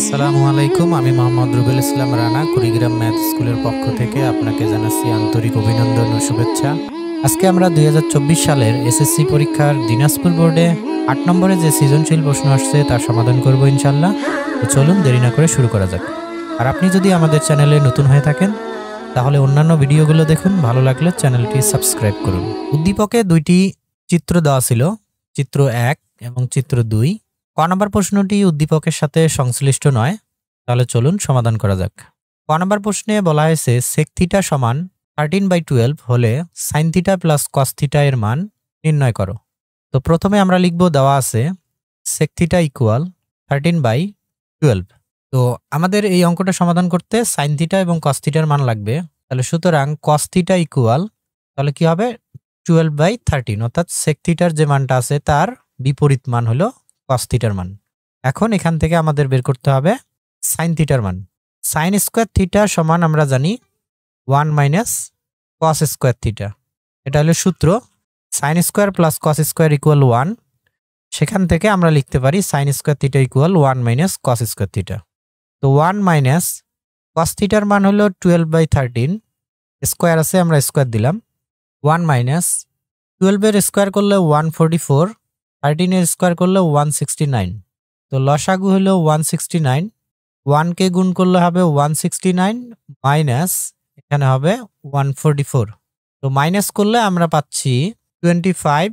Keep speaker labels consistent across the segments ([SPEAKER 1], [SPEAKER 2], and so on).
[SPEAKER 1] আসসালামু আলাইকুম আমি মোহাম্মদ রুবেল ইসলাম রানা কুড়িগ্রাম ম্যাথ স্কুলের পক্ষ থেকে আপনাকে জানাচ্ছি আন্তরিক অভিনন্দন ও শুভেচ্ছা আজকে আমরা দুই সালের এসএসসি পরীক্ষার দিনাজপুর বোর্ডে আট নম্বরে যে সৃজনশীল প্রশ্ন আসছে তার সমাধান করব ইনশাল্লাহ তো চলুন দেরি না করে শুরু করা যাক আর আপনি যদি আমাদের চ্যানেলে নতুন হয়ে থাকেন তাহলে অন্যান্য ভিডিওগুলো দেখুন ভালো লাগলে চ্যানেলটি সাবস্ক্রাইব করুন উদ্দীপকে দুইটি চিত্র দেওয়া ছিল চিত্র এক এবং চিত্র দুই ক নম্বর প্রশ্নটি উদ্দীপকের সাথে সংশ্লিষ্ট নয় তাহলে চলুন সমাধান করা যাক ক নম্বর প্রশ্নে বলা হয়েছে সেকথিটা সমান থার্টিন বাই টুয়েলভ হলে সাইনথিটা প্লাস কস্থিটা এর মান নির্ণয় করো তো প্রথমে আমরা লিখব দেওয়া আছে sec theta equal thirteen by twelve তো আমাদের এই অঙ্কটা সমাধান করতে সাইনথিটা এবং কস্থিটার মান লাগবে তাহলে সুতরাং কস্থিটা ইকুয়াল তাহলে কি হবে টুয়েলভ বাই থার্টিন অর্থাৎ সেকথিটার থিটার যে মানটা আছে তার বিপরীত মান হলো কস থিটার মান এখন এখান থেকে আমাদের বের করতে হবে সাইন থিটার মান সাইন স্কোয়ার থিটা সমান আমরা জানি one minus cos square theta এটা হলো সূত্র sine square plus cos square equal one সেখান থেকে আমরা লিখতে পারি sine square theta equal one minus cos square theta তো ওয়ান মাইনাস কস থিটার মান হলো টুয়েলভ বাই থার্টিন স্কোয়ার আছে আমরা স্কোয়ার দিলাম ওয়ান মাইনাস টুয়েলভের স্কোয়ার করলে ওয়ান ফোরটি ফোর থার্টিনের স্কোয়ার করলে ওয়ান সিক্সটি নাইন তো লসাগু হলো ওয়ান সিক্সটি নাইন ওয়ানকে গুণ করলে হবে ওয়ান সিক্সটি নাইন মাইনাস এখানে হবে ওয়ান ফোরটি ফোর তো মাইনাস করলে আমরা পাচ্ছি টোয়েন্টি ফাইভ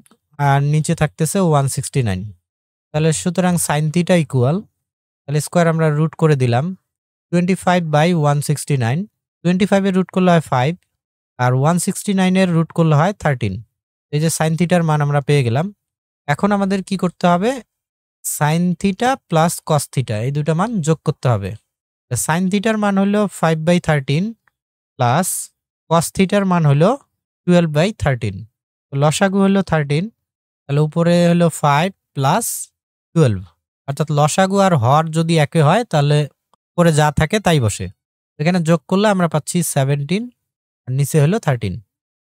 [SPEAKER 1] আর নিচে থাকতেছে ওয়ান সিক্সটি নাইন তাহলে সুতরাং সাইন থিটা ইকুয়াল তাহলে স্কোয়ার আমরা রুট করে দিলাম twenty five by one sixty nine twenty ফাইভে রুট করলে হয় ফাইভ আর ওয়ান সিক্সটি নাইনের রুট করলে হয় থার্টিন এই যে সাইন থিটার মান আমরা পেয়ে গেলাম এখন আমাদের কি করতে হবে sine theta plus cos theta এই দুটো মান যোগ করতে হবে সাইন থিটার মান হলো five by thirteen plus cos থিটার মান হলো টুয়েলভ বাই থার্টিন লসাগু হলো থার্টিন তাহলে উপরে হলো ফাইভ প্লাস টুয়েলভ অর্থাৎ লসাগু আর হর যদি একে হয় তাহলে পরে যা থাকে তাই বসে এখানে যোগ করলে আমরা পাচ্ছি সেভেন্টিন নিচে হলো থার্টিন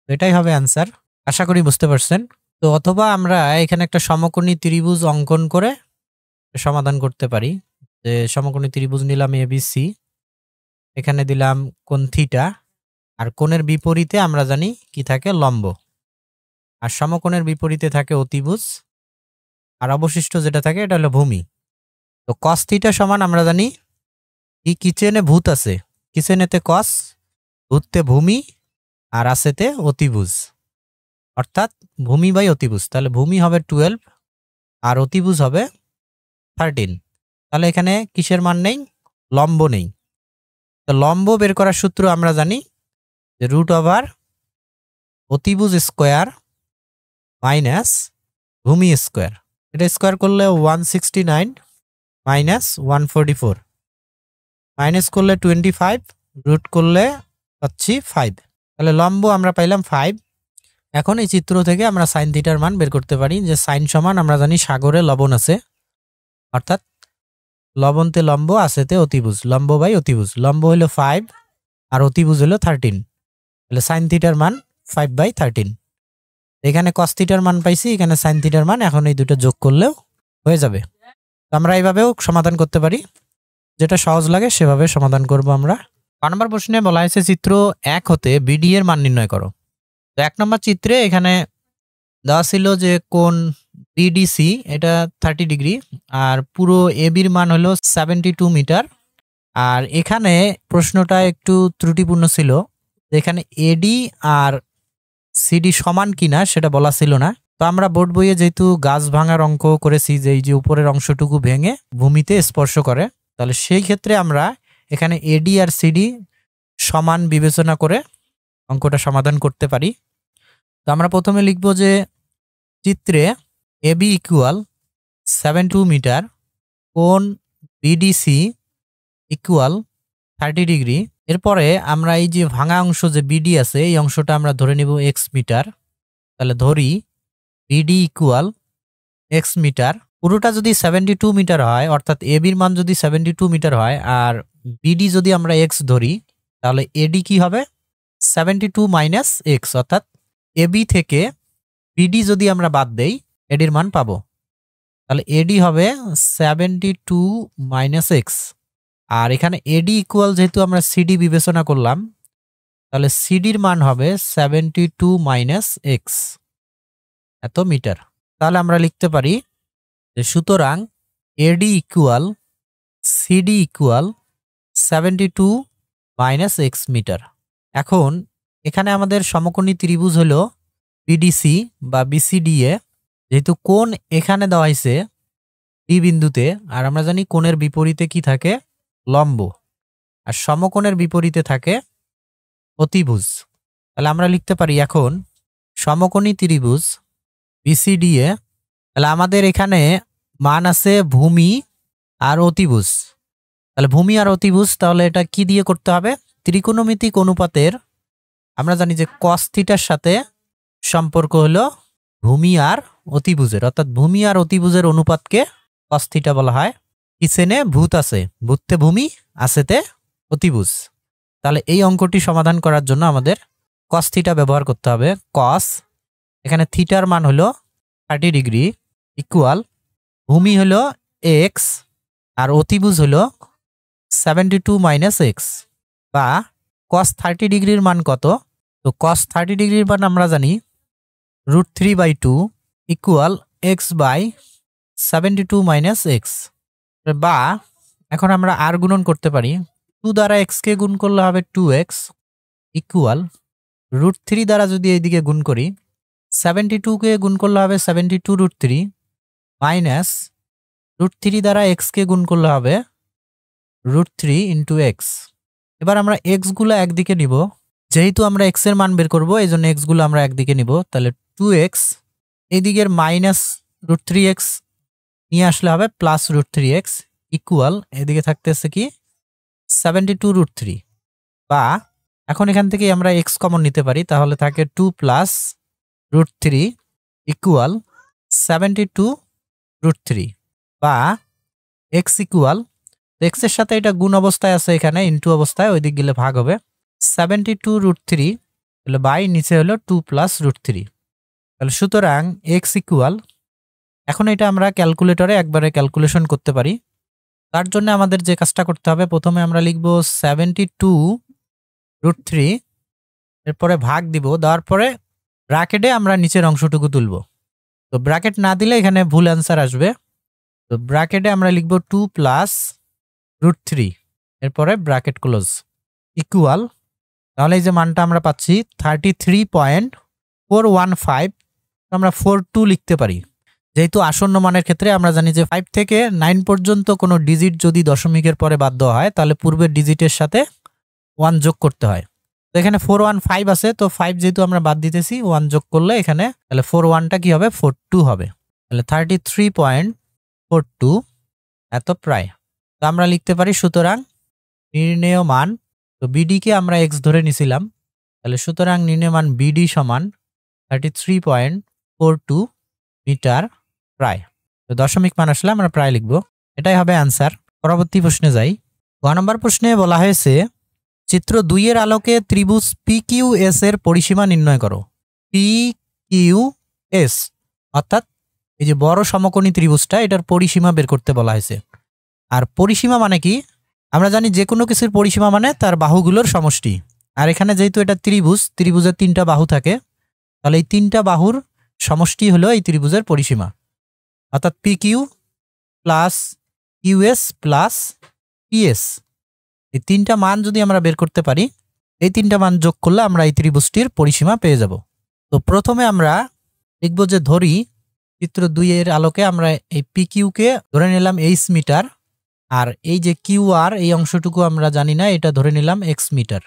[SPEAKER 1] তো এটাই হবে অ্যান্সার আশা করি বুঝতে পারছেন তো অথবা আমরা এখানে একটা সমকোণী ত্রিভুজ অঙ্কন করে সমাধান করতে পারি যে সমকোণী ত্রিভুজ নিলাম এবিসি এখানে দিলাম কোন থিটা আর কোণের বিপরীতে আমরা জানি কি থাকে লম্ব আর সমকোণের বিপরীতে থাকে অতিভুজ আর অবশিষ্ট যেটা থাকে এটা হলো ভূমি তো কস থিটা সমান আমরা জানি কি কিচেনে ভূত আছে কিচেনেতে কস ভূতে ভূমি আর আছেতে অতিভুজ অর্থাৎ ভূমি বাই অতিভুজ তাহলে ভূমি হবে টুয়েলভ আর অতিভুজ হবে থার্টিন তাহলে এখানে কিসের মান নেই লম্ব নেই তো লম্ব বের করার সূত্র আমরা জানি যে রুট ওভার অতিভুজ স্কোয়ার মাইনাস ভূমি স্কোয়ার এটা স্কোয়ার করলে one sixty nine minus one forty four minus করলে টোয়েন্টি ফাইভ রুট করলে পাচ্ছি ফাইভ তাহলে লম্ব আমরা পাইলাম ফাইভ এখন এই চিত্র থেকে আমরা সাইন থিটার মান বের করতে পারি যে সাইন সমান আমরা জানি সাগরে লবণ আছে অর্থাৎ লবণতে লম্ব আছেতে অতিভুজ লম্ব বাই অতিভুজ লম্ব হলো ফাইভ আর অতিভুজ হলো থার্টিন তাহলে সাইন থিটার মান ফাইভ বাই থার্টিন এখানে কস থিটার মান পাইছি এখানে সাইন থিটার মান এখন এই দুটো যোগ করলেও হয়ে যাবে আমরা এইভাবেও সমাধান করতে পারি যেটা সহজ লাগে সেভাবে সমাধান করব আমরা পাঁচ নম্বর প্রশ্নে বলা হয়েছে চিত্র এক হতে বিডি এর মান নির্ণয় করো তো এক নম্বর চিত্রে এখানে দেওয়া ছিল যে কোন বিডিসি এটা থার্টি ডিগ্রি আর পুরো এবির মান হলো সেভেন্টি টু মিটার আর এখানে প্রশ্নটা একটু ত্রুটিপূর্ণ ছিল এখানে এডি আর সিডি সমান কিনা সেটা বলা ছিল না তো আমরা বোর্ড বইয়ে যেহেতু গাছ ভাঙার অঙ্ক করেছি যে এই যে উপরের অংশটুকু ভেঙে ভূমিতে স্পর্শ করে তাহলে সেই ক্ষেত্রে আমরা এখানে এডি আর সিডি সমান বিবেচনা করে অঙ্কটা সমাধান করতে পারি তো আমরা প্রথমে লিখব যে চিত্রে AB equal seven two metre কোন বিডিসি ইকুয়াল থার্টি ডিগ্রি এরপরে আমরা এই যে ভাঙা অংশ যে বিডি আছে এই অংশটা আমরা ধরে নেব এক্স মিটার তাহলে ধরি বিডি ইকুয়াল এক্স মিটার পুরোটা যদি সেভেন্টি টু মিটার হয় অর্থাৎ এবির মান যদি সেভেন্টি টু মিটার হয় আর বিডি যদি আমরা এক্স ধরি তাহলে এডি কি হবে সেভেন্টি টু মাইনাস এক্স অর্থাৎ এবি থেকে বিডি যদি আমরা বাদ দেই এডির মান পাব তাহলে এডি হবে সেভেন্টি টু মাইনাস এক্স আর এখানে এডি ইকুয়াল যেহেতু আমরা সিডি বিবেচনা করলাম তাহলে সিডির মান হবে সেভেন্টি টু মাইনাস এক্স এত মিটার তাহলে আমরা লিখতে পারি যে সুতরাং AD equal CD equal seventy two minus x metre এখন এখানে আমাদের সমকোণী ত্রিভুজ হলো বিডিসি বা বিসিডিএ যেহেতু কোন এখানে দেওয়া হয়েছে ডি বিন্দুতে আর আমরা জানি কোণের বিপরীতে কি থাকে লম্ব আর সমকোণের বিপরীতে থাকে অতিভুজ তাহলে আমরা লিখতে পারি এখন সমকোণী ত্রিভুজ বিসিডিএ তাহলে আমাদের এখানে মান আছে ভূমি আর অতিভুজ তাহলে ভূমি আর অতিভুজ তাহলে এটা কি দিয়ে করতে হবে ত্রিকোণমিতিক অনুপাতের আমরা জানি যে কস্থিটার সাথে সম্পর্ক হলো ভূমি আর অতিভুজের অর্থাৎ ভূমি আর অতিভুজের অনুপাতকে কস্থিটা বলা হয় কিচেনে ভূত আছে ভূতে ভূমি আছেতে অতিভুজ তাহলে এই অঙ্কটি সমাধান করার জন্য আমাদের কস থিটা ব্যবহার করতে হবে কস এখানে থিটার মান হলো থার্টি ডিগ্রি ইকুয়াল ভূমি হলো এক্স আর অতিভুজ হলো সেভেন্টি টু মাইনাস এক্স বা কস থার্টি ডিগ্রির মান কত তো কস থার্টি ডিগ্রির মান আমরা জানি root three by two equal x by seventy two minus x বা এখন আমরা আর গুণন করতে পারি টু দ্বারা এক্সকে গুণ করলে হবে two x equal root three দ্বারা যদি এইদিকে গুণ করি সেভেন্টি টুকে গুণ করলে হবে seventy two root three minus root three দ্বারা এক্সকে গুণ করলে হবে রুট থ্রি ইন্টু এক্স এবার আমরা এক্সগুলো একদিকে নিব যেহেতু আমরা এক্সের মান বের করবো এই জন্য এক্সগুলো আমরা একদিকে নিব তাহলে টু এক্স এদিকের মাইনাস রুট থ্রি এক্স নিয়ে আসলে হবে plus root three x equal এদিকে থাকতেছে কি সেভেন্টি টু রুট থ্রি বা এখন এখান থেকে আমরা এক্স কমন নিতে পারি তাহলে থাকে two plus root three equal seventy two root three বা এক্স ইকুয়াল এক্সের সাথে এটা গুণ অবস্থায় আছে এখানে ইনটু অবস্থায় ওই দিক গেলে ভাগ হবে সেভেন্টি টু রুট থ্রি তাহলে বাই নিচে হলো টু প্লাস রুট থ্রি তাহলে সুতরাং এক্স ইকুয়াল এখন এটা আমরা ক্যালকুলেটরে একবারে ক্যালকুলেশন করতে পারি তার জন্য আমাদের যে কাজটা করতে হবে প্রথমে আমরা লিখব সেভেন্টি টু রুট থ্রি এরপরে ভাগ দিব দেওয়ার পরে ব্র্যাকেটে আমরা নিচের অংশটুকু তুলব তো ব্র্যাকেট না দিলে এখানে ভুল অ্যান্সার আসবে তো ব্র্যাকেটে আমরা লিখব টু প্লাস রুট থ্রি এরপরে ব্র্যাকেট ক্লোজ ইকুয়াল তাহলে এই যে মানটা আমরা পাচ্ছি thirty three point four one five আমরা ফোর টু লিখতে পারি যেহেতু আসন্ন মানের ক্ষেত্রে আমরা জানি যে ফাইভ থেকে নাইন পর্যন্ত কোনো ডিজিট যদি দশমিকের পরে বাদ দেওয়া হয় তাহলে পূর্বের ডিজিটের সাথে ওয়ান যোগ করতে হয় তো এখানে ফোর ওয়ান ফাইভ আছে তো ফাইভ যেহেতু আমরা বাদ দিতেছি ওয়ান যোগ করলে এখানে তাহলে ফোর ওয়ানটা কী হবে ফোর টু হবে তাহলে thirty three point four two এত প্রায় তো আমরা লিখতে পারি সুতরাং নির্ণয়মান মান তো বিডিকে আমরা এক্স ধরে নিছিলাম তাহলে সুতরাং নির্ণয়মান মান বিডি সমান thirty three point four two metre প্রায় তো দশমিক মান আসলে আমরা প্রায় লিখব এটাই হবে অ্যান্সার পরবর্তী প্রশ্নে যাই গ নম্বর প্রশ্নে বলা হয়েছে চিত্র দুইয়ের আলোকে ত্রিভুজ পি কিউ এস এর পরিসীমা নির্ণয় করো পি কিউ এস অর্থাৎ এই যে বড় সমকোণী ত্রিভুজটা এটার পরিসীমা বের করতে বলা হয়েছে আর পরিসীমা মানে কি আমরা জানি যে কোনো কিছুর পরিসীমা মানে তার বাহুগুলোর সমষ্টি আর এখানে যেহেতু এটা ত্রিভুজ ত্রিভুজের তিনটা বাহু থাকে তাহলে এই তিনটা বাহুর সমষ্টি হলো এই ত্রিভুজের পরিসীমা অর্থাৎ P Q plus US plus PS এই তিনটা মান যদি আমরা বের করতে পারি এই তিনটা মান যোগ করলে আমরা এই ত্রিভুজটির পরিসীমা পেয়ে যাব তো প্রথমে আমরা দেখব যে ধরি চিত্র দুইয়ের আলোকে আমরা এই পি কিউকে ধরে নিলাম এইচ মিটার আর এই যে কিউ আর এই অংশটুকু আমরা জানি না এটা ধরে নিলাম এক্স মিটার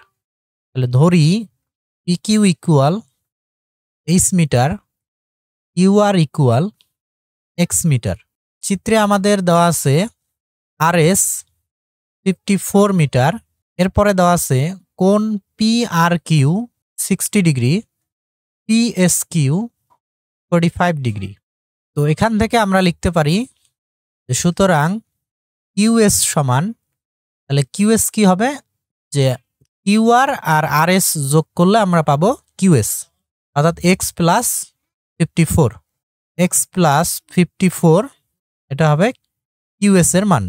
[SPEAKER 1] তাহলে ধরি P Q equal H metre U আর ইকুয়াল এক্স মিটার চিত্রে আমাদের দেওয়া আছে আর এস ফিফটি ফোর মিটার এরপরে দেওয়া আছে কোন P R Q sixty degree P S Q forty five degree তো এখান থেকে আমরা লিখতে পারি সুতরাং কিউএস সমান তাহলে কিউএস কি হবে যে কিউআর আর আর এস যোগ করলে আমরা পাবো কিউএস অর্থাৎ x plus fifty four x plus fifty four এটা হবে কিউএস এর মান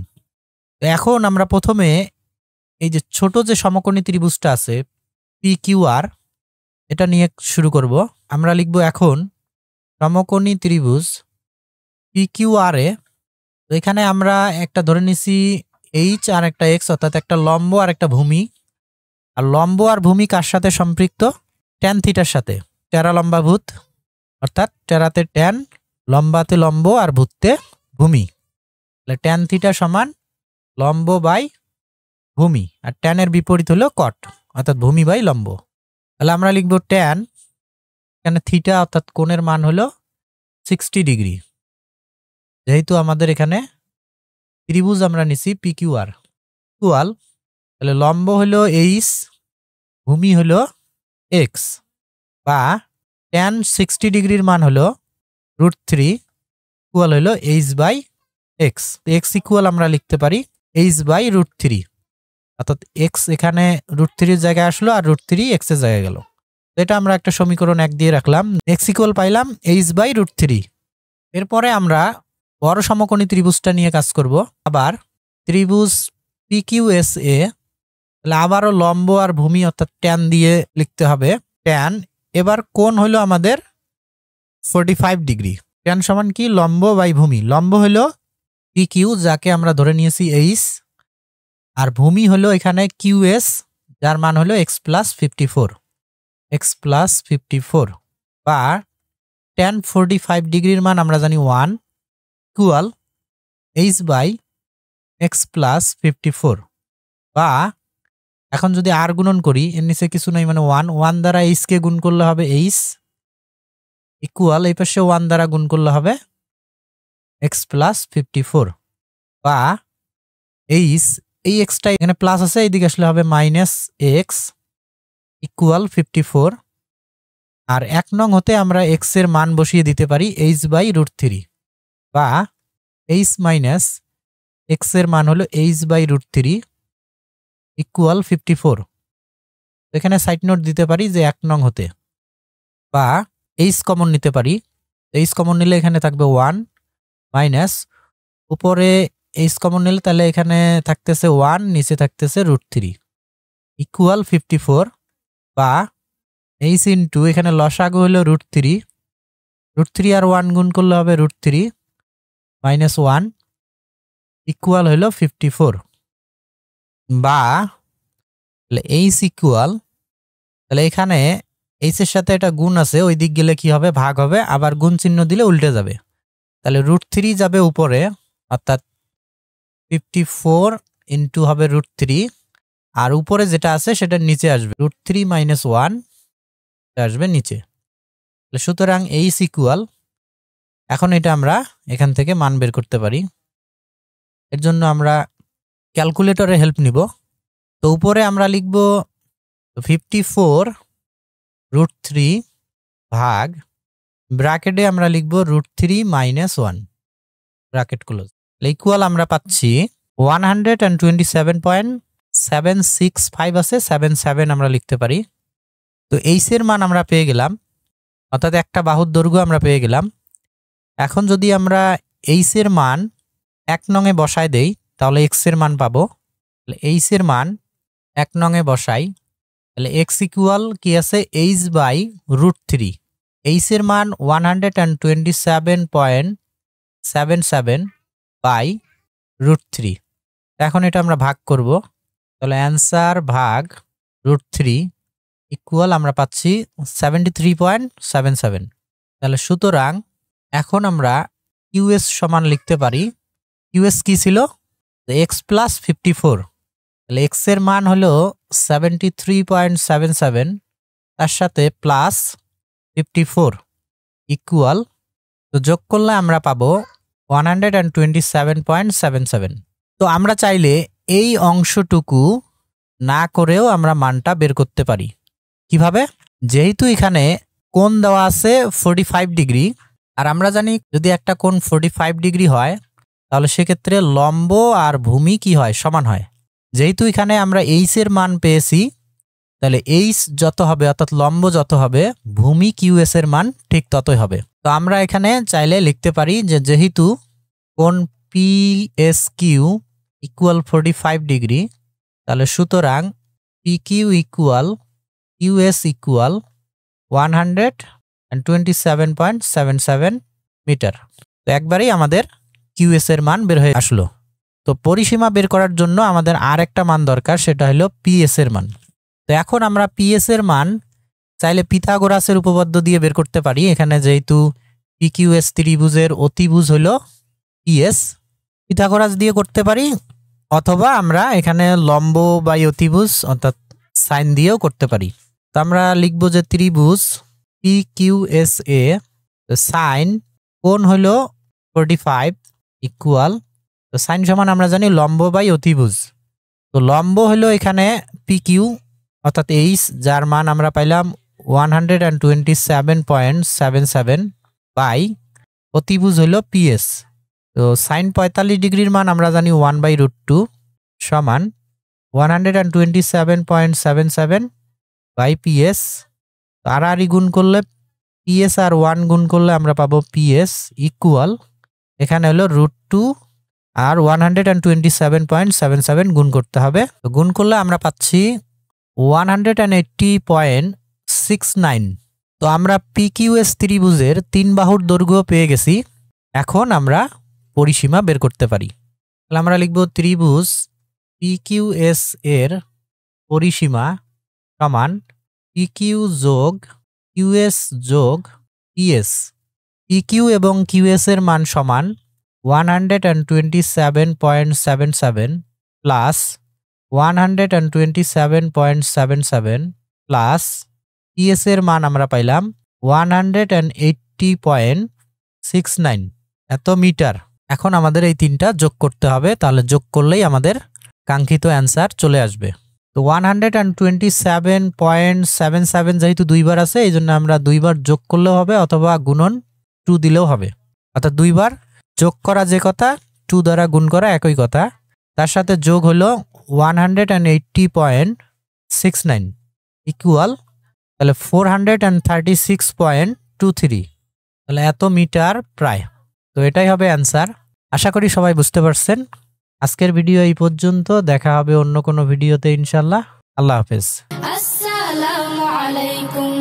[SPEAKER 1] এখন আমরা প্রথমে এই যে ছোট যে সমকোণী ত্রিভুজটা আছে পি কিউআর এটা নিয়ে শুরু করব আমরা লিখব এখন সমকোণী ত্রিভুজ পি কিউআরে তো এখানে আমরা একটা ধরে নিছি এইচ আর একটা এক্স অর্থাৎ একটা লম্ব আর একটা ভূমি আর লম্ব আর ভূমি কার সাথে সম্পৃক্ত ট্যান থিটার সাথে টেরা লম্বা ভূত অর্থাৎ টেরাতে ট্যান লম্বাতে লম্ব আর ভূততে ভূমি তাহলে ট্যান থিটা সমান লম্ব বাই ভূমি আর ট্যানের বিপরীত হলো কট অর্থাৎ ভূমি বাই লম্ব তাহলে আমরা লিখব ট্যান এখানে থিটা অর্থাৎ কোণের মান হলো সিক্সটি ডিগ্রি যেহেতু আমাদের এখানে ত্রিভুজ আমরা নিছি পি কিউ আর ইকুয়াল তাহলে লম্ব হলো এইস ভূমি হল এক্স বা টেন সিক্সটি ডিগ্রির মান হলো রুট থ্রি ইকুয়াল হলো H by x x equal আমরা লিখতে পারি এইচ বাই রুট থ্রি অর্থাৎ এক্স এখানে রুট থ্রির জায়গায় আসলো আর রুট থ্রি এক্সের জায়গায় গেল এটা আমরা একটা সমীকরণ এক দিয়ে রাখলাম এক্স ইকুয়াল পাইলাম এইচ বাই রুট থ্রি এরপরে আমরা বড় সমকোণী ত্রিভুজটা নিয়ে কাজ করব আবার ত্রিভুজ পিকিউএস এ তাহলে আবারও লম্ব আর ভূমি অর্থাৎ ট্যান দিয়ে লিখতে হবে ট্যান এবার কোন হলো আমাদের ফোরটি ফাইভ ডিগ্রি ট্যান সমান কি লম্ব বাই ভূমি লম্ব হল পিকিউ যাকে আমরা ধরে নিয়েছি এইস আর ভূমি হলো এখানে কিউএস যার মান হলো x plus fifty four x plus fifty four বা টেন ফোরটি ফাইভ ডিগ্রির মান আমরা জানি one equal H by x plus fifty four বা এখন যদি আর গুণন করি এর নিচে কিছু নাই মানে ওয়ান ওয়ান দ্বারা এইচকে গুণ করলে হবে এইচ ইকুয়াল এই পাশে ওয়ান দ্বারা গুণ করলে হবে এক্স প্লাস ফিফটি ফোর বা এইচ এই এক্সটা এখানে প্লাস আছে এইদিকে আসলে হবে minus x equal fifty four আর এক নং হতে আমরা এক্সের মান বসিয়ে দিতে পারি এইচ বাই রুট থ্রি বা এইচ মাইনাস এক্সের মান হলো H by root three equal fifty four এখানে সাইড নোট দিতে পারি যে এক নং হতে বা এইচ কমন নিতে পারি এইচ কমন নিলে এখানে থাকবে ওয়ান মাইনাস উপরে এইচ কমন নিলে তাহলে এখানে থাকতেছে ওয়ান নিচে থাকতেছে root three equal fifty four বা এইচ ইন টু এখানে লসাগু হলো রুট থ্রি রুট থ্রি আর ওয়ান গুণ করলে হবে root three minus one equal হইল ফিফটি ফোর বা এইচ ইকুয়াল তাহলে এখানে এইচের সাথে একটা গুণ আছে ওই দিক গেলে কি হবে ভাগ হবে আবার গুণ চিহ্ন দিলে উল্টে যাবে তাহলে রুট থ্রি যাবে উপরে অর্থাৎ ফিফটি ফোর ইন্টু হবে রুট থ্রি আর উপরে যেটা আছে সেটা নিচে আসবে রুট থ্রি মাইনাস ওয়ান আসবে নিচে সুতরাং এইচ ইকুয়াল এখন এটা আমরা এখান থেকে মান বের করতে পারি এর জন্য আমরা ক্যালকুলেটরে হেল্প নিব তো উপরে আমরা লিখব ফিফটি ফোর রুট থ্রি ভাগ ব্র্যাকেটে আমরা লিখব root three minus one bracket close equal আমরা পাচ্ছি one hundred and twenty seven point seven six five আছে সেভেন সেভেন আমরা লিখতে পারি তো এইসের মান আমরা পেয়ে গেলাম অর্থাৎ একটা বাহুর দৈর্ঘ্য আমরা পেয়ে গেলাম এখন যদি আমরা এইসের মান এক নঙে বসায় দেই তাহলে এক্সের মান পাবো এইসের মান এক নঙে বসাই তাহলে এক্স ইকুয়াল কি আছে এইচ বাই রুট থ্রি এইসের মান one hundred and twenty seven point seven seven by root three এখন এটা আমরা ভাগ করব তাহলে অ্যান্সার ভাগ রুট থ্রি ইকুয়াল আমরা পাচ্ছি seventy three point seven seven তাহলে সুতরাং এখন আমরা ইউএস সমান লিখতে পারি ইউএস কি ছিল এক্স প্লাস ফিফটি ফোর তাহলে এক্সের মান হলো seventy three point seven seven তার সাথে প্লাস ফিফটি ফোর ইকুয়াল তো যোগ করলে আমরা পাবো one hundred and twenty seven point seven seven তো আমরা চাইলে এই অংশটুকু না করেও আমরা মানটা বের করতে পারি কিভাবে যেহেতু এখানে কোন দেওয়া আছে ফোর্টি ফাইভ ডিগ্রি আর আমরা জানি যদি একটা কোন ফোর্টি ফাইভ ডিগ্রি হয় তাহলে সেক্ষেত্রে লম্ব আর ভূমি কি হয় সমান হয় যেহেতু এখানে আমরা এইচের মান পেয়েছি তাহলে এইচ যত হবে অর্থাৎ লম্ব যত হবে ভূমি কিউএস এর মান ঠিক ততই হবে তো আমরা এখানে চাইলে লিখতে পারি যে যেহেতু কোন P S Q equal forty five degree তাহলে সুতরাং P Q equal US equal one hundred and twenty seven point seven seven metre তো একবারেই আমাদের কিউএস এর মান বের হয়ে আসলো তো পরিসীমা বের করার জন্য আমাদের আর একটা মান দরকার সেটা হলো পিএস এর মান তো এখন আমরা পিএস এর মান চাইলে পিথাগোরাসের উপপাদ্য দিয়ে বের করতে পারি এখানে যেহেতু পিকিউএস ত্রিভুজের অতিভুজ হলো পিএস পিথাগোরাস দিয়ে করতে পারি অথবা আমরা এখানে লম্ব বা অতিভুজ অর্থাৎ সাইন দিয়েও করতে পারি তো আমরা লিখব যে ত্রিভুজ পি কিউ এস এ তো সাইন কোন হলো ফোরটি ফাইভ ইকুয়াল তো সাইন সমান আমরা জানি লম্ব বাই অতিভুজ তো লম্ব হলো এখানে পি কিউ অর্থাৎ এইচ যার মান আমরা পাইলাম one hundred and twenty seven point seven seven by অতিভুজ পি এস তো সাইন পঁয়তাল্লিশ ডিগ্রির মান আমরা জানি ওয়ান বাই রুট টু সমান one hundred and twenty seven point seven seven by P S আর গুণ করলে পিএস আর ওয়ান গুণ করলে আমরা পাবো পিএস ইকুয়াল এখানে হলো রুট টু আর one hundred and twenty seven point seven seven গুণ করতে হবে গুণ করলে আমরা পাচ্ছি one hundred and eighty point six nine তো আমরা পিকিউএস ত্রিভুজের তিন বাহুর দৈর্ঘ্য পেয়ে গেছি এখন আমরা পরিসীমা বের করতে পারি তাহলে আমরা লিখব ত্রিভুজ পিকিউএস এর পরিসীমা সমান ইকিউ e যোগ কিউএস যোগ ইএস e ইকিউ e এবং কিউএস এর মান সমান one hundred and twenty seven point seven seven plus one hundred and twenty seven point seven seven plus ES এর মান আমরা পাইলাম one hundred and eighty point six nine এত metre এখন আমাদের এই তিনটা যোগ করতে হবে তাহলে যোগ করলেই আমাদের কাঙ্ক্ষিত অ্যান্সার চলে আসবে তো one hundred and twenty seven point seven seven যেহেতু দুইবার আছে এই জন্য আমরা দুইবার যোগ করলেও হবে অথবা গুণন টু দিলেও হবে অর্থাৎ দুইবার যোগ করা যে কথা টু দ্বারা গুণ করা একই কথা তার সাথে যোগ হলো one hundred and eighty point six nine equal তাহলে four hundred and thirty six point two three তাহলে এত মিটার প্রায় তো এটাই হবে অ্যান্সার আশা করি সবাই বুঝতে পারছেন আজকের ভিডিও এই পর্যন্ত দেখা হবে অন্য কোনো ভিডিওতে ইনশাল্লাহ আল্লাহ হাফেজ আসসালামু আলাইকুম